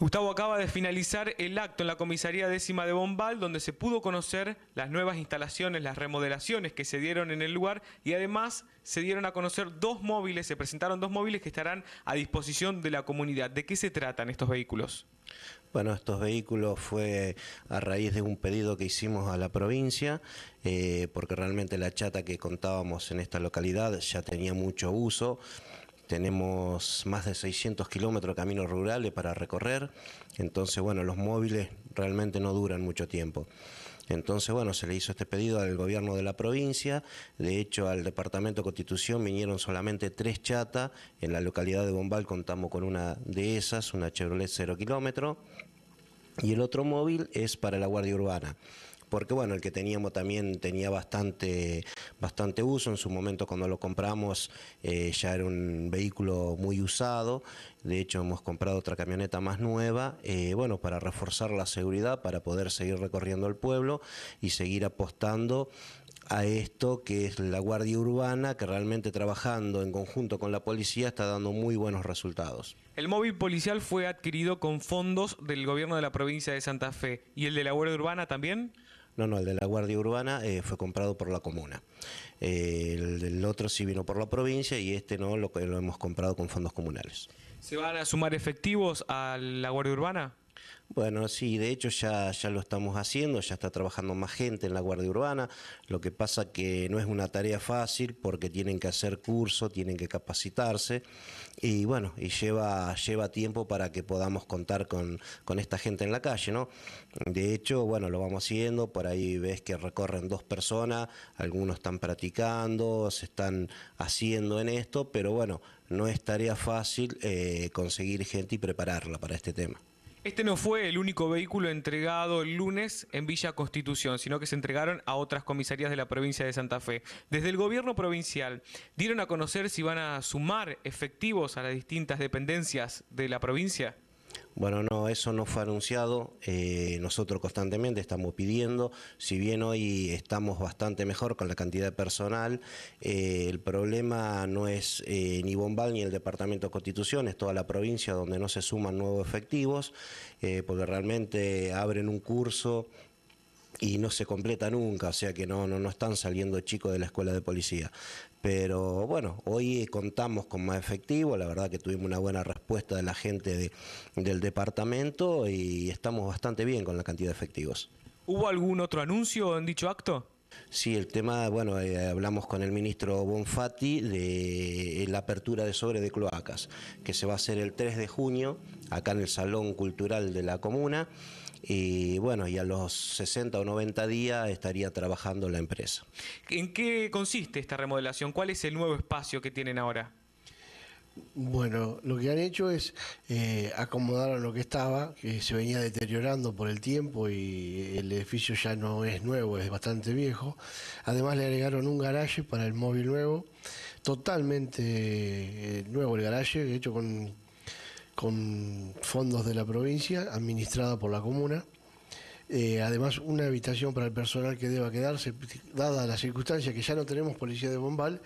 Gustavo acaba de finalizar el acto en la comisaría décima de Bombal, donde se pudo conocer las nuevas instalaciones, las remodelaciones que se dieron en el lugar y además se dieron a conocer dos móviles, se presentaron dos móviles que estarán a disposición de la comunidad. ¿De qué se tratan estos vehículos? Bueno, estos vehículos fue a raíz de un pedido que hicimos a la provincia, eh, porque realmente la chata que contábamos en esta localidad ya tenía mucho uso tenemos más de 600 kilómetros de caminos rurales para recorrer, entonces bueno, los móviles realmente no duran mucho tiempo. Entonces, bueno, se le hizo este pedido al gobierno de la provincia, de hecho al Departamento de Constitución vinieron solamente tres chatas, en la localidad de Bombal contamos con una de esas, una Chevrolet 0 kilómetro, y el otro móvil es para la Guardia Urbana porque bueno, el que teníamos también tenía bastante, bastante uso, en su momento cuando lo compramos eh, ya era un vehículo muy usado, de hecho hemos comprado otra camioneta más nueva, eh, bueno, para reforzar la seguridad, para poder seguir recorriendo el pueblo y seguir apostando a esto que es la Guardia Urbana, que realmente trabajando en conjunto con la policía está dando muy buenos resultados. El móvil policial fue adquirido con fondos del gobierno de la provincia de Santa Fe. ¿Y el de la Guardia Urbana también? No, no, el de la Guardia Urbana eh, fue comprado por la comuna. Eh, el, del otro sí vino por la provincia y este no, lo hemos comprado con fondos comunales. ¿Se van a sumar efectivos a la Guardia Urbana? Bueno, sí, de hecho ya, lo estamos haciendo, ya está trabajando más gente en la Guardia Urbana, lo que pasa que no es una tarea fácil porque tienen que hacer curso, tienen que capacitarse y bueno, y lleva, lleva tiempo para que podamos contar con, con esta gente en la calle, ¿no? De hecho, bueno, lo vamos haciendo, por ahí ves que recorren dos personas, algunos están practicando, se están haciendo en esto, pero bueno, no es tarea fácil eh, conseguir gente y prepararla para este tema. Este no fue el único vehículo entregado el lunes en Villa Constitución, sino que se entregaron a otras comisarías de la provincia de Santa Fe. Desde el gobierno provincial dieron a conocer si van a sumar efectivos a las distintas dependencias de la provincia. Bueno, no, eso no fue anunciado. Eh, nosotros constantemente estamos pidiendo, si bien hoy estamos bastante mejor con la cantidad de personal, eh, el problema no es eh, ni Bombal ni el Departamento de Constitución, es toda la provincia donde no se suman nuevos efectivos, porque realmente abren un curso y no se completa nunca, o sea que no, no, no están saliendo chicos de la escuela de policía. Pero bueno, hoy eh, contamos con más efectivo, la verdad que tuvimos una buena respuesta de la gente del departamento y estamos bastante bien con la cantidad de efectivos. ¿Hubo algún otro anuncio en dicho acto? Sí, el tema, bueno, eh, hablamos con el ministro Bonfatti de eh, la apertura de sobre de cloacas, que se va a hacer el 3 de junio acá en el Salón Cultural de la Comuna. Y bueno, y a los 60 o 90 días estaría trabajando la empresa. ¿En qué consiste esta remodelación? ¿Cuál es el nuevo espacio que tienen ahora? Bueno, lo que han hecho es eh, acomodar a lo que estaba, que se venía deteriorando por el tiempo y el edificio ya no es nuevo, es bastante viejo. Además le agregaron un garaje para el móvil nuevo, totalmente eh, nuevo el garaje, hecho con, fondos de la provincia, administrada por la comuna. Eh, además, una habitación para el personal que deba quedarse, dada la circunstancia que ya no tenemos policía de Bombal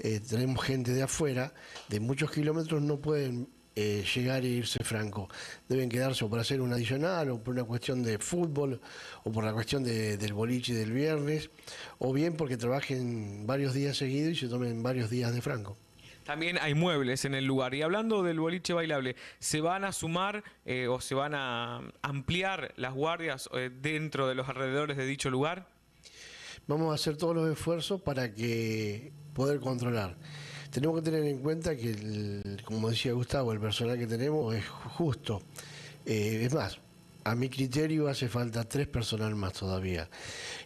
eh, tenemos gente de afuera, de muchos kilómetros, no pueden eh, llegar e irse franco. Deben quedarse o por hacer un adicional, o por una cuestión de fútbol, o por la cuestión del boliche del viernes, o bien porque trabajen varios días seguidos y se tomen varios días de franco. También hay muebles en el lugar. Y hablando del boliche bailable, ¿se van a sumar eh, o se van a ampliar las guardias dentro de los alrededores de dicho lugar? Vamos a hacer todos los esfuerzos para que poder controlar. Tenemos que tener en cuenta que, como decía Gustavo, el personal que tenemos es justo. Eh, es más, a mi criterio hace falta tres personal más todavía.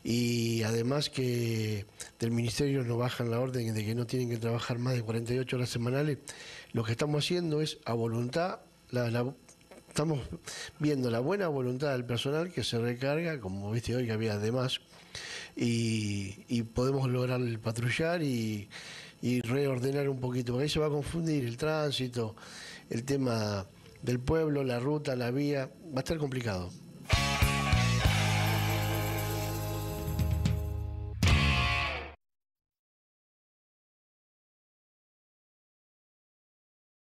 Y además que del ministerio nos bajan la orden de que no tienen que trabajar más de 48 horas semanales, lo que estamos haciendo es a voluntad la estamos viendo la buena voluntad del personal que se recarga, como viste hoy que había además y, podemos lograr el patrullar y, y reordenar un poquito, porque ahí se va a confundir el tránsito, el tema del pueblo, la ruta, la vía, va a estar complicado.